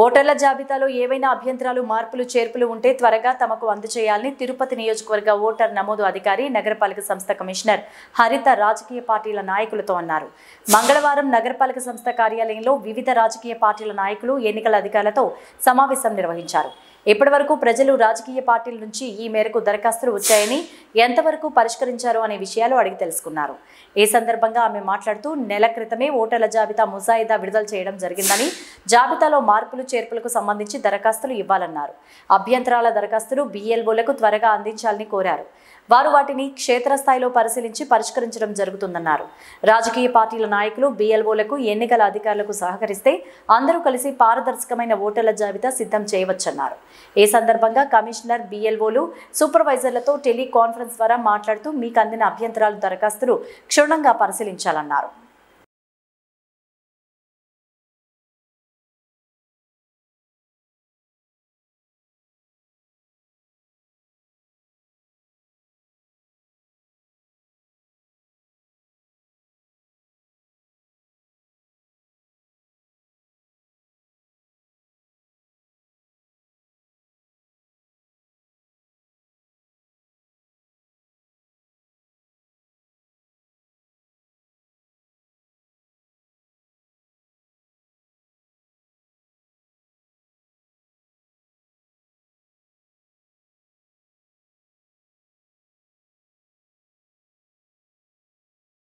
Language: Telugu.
ఓటర్ల జాబితాలో ఏవైనా అభ్యంతరాలు మార్పులు చేర్పులు ఉంటే త్వరగా తమకు అందజేయాలని తిరుపతి నియోజకవర్గ ఓటర్ నమోదు అధికారి నగరపాలక సంస్థ కమిషనర్ హరిత రాజకీయ పార్టీల నాయకులతో అన్నారు మంగళవారం నగరపాలక సంస్థ కార్యాలయంలో వివిధ రాజకీయ పార్టీల నాయకులు ఎన్నికల అధికారులతో సమావేశం నిర్వహించారు ఇప్పటివరకు ప్రజలు రాజకీయ పార్టీల నుంచి ఈ మేరకు దరఖాస్తులు వచ్చాయని ఎంతవరకు పరిష్కరించారు అనే విషయాలు అడిగి తెలుసుకున్నారు ఈ సందర్భంగా ఆమె మాట్లాడుతూ నెల క్రితమే ఓటర్ల జాబితా ముజాయిదా విడుదల చేయడం జరిగిందని జాబితాలో మార్పులు చేర్పులకు సంబంధించి దరఖాస్తులు ఇవ్వాలన్నారు అభ్యంతరాల దరఖాస్తులు బీఎల్ఓలకు త్వరగా అందించాలని కోరారు వారు వాటిని క్షేత్రస్థాయిలో పరిశీలించి పరిష్కరించడం జరుగుతుందన్నారు రాజకీయ పార్టీల నాయకులు బీఎల్ఓలకు ఎన్నికల అధికారులకు సహకరిస్తే అందరూ కలిసి పారదర్శకమైన ఓటర్ల జాబితా సిద్ధం చేయవచ్చన్నారు ఈ సందర్భంగా కమిషనర్ బిఎల్ఓలు సూపర్వైజర్లతో టెలికాన్ఫరెన్స్ ద్వారా మాట్లాడుతూ మీకు అందిన అభ్యంతరాలు దరఖాస్తులు క్షుణ్ణంగా పరిశీలించాలన్నారు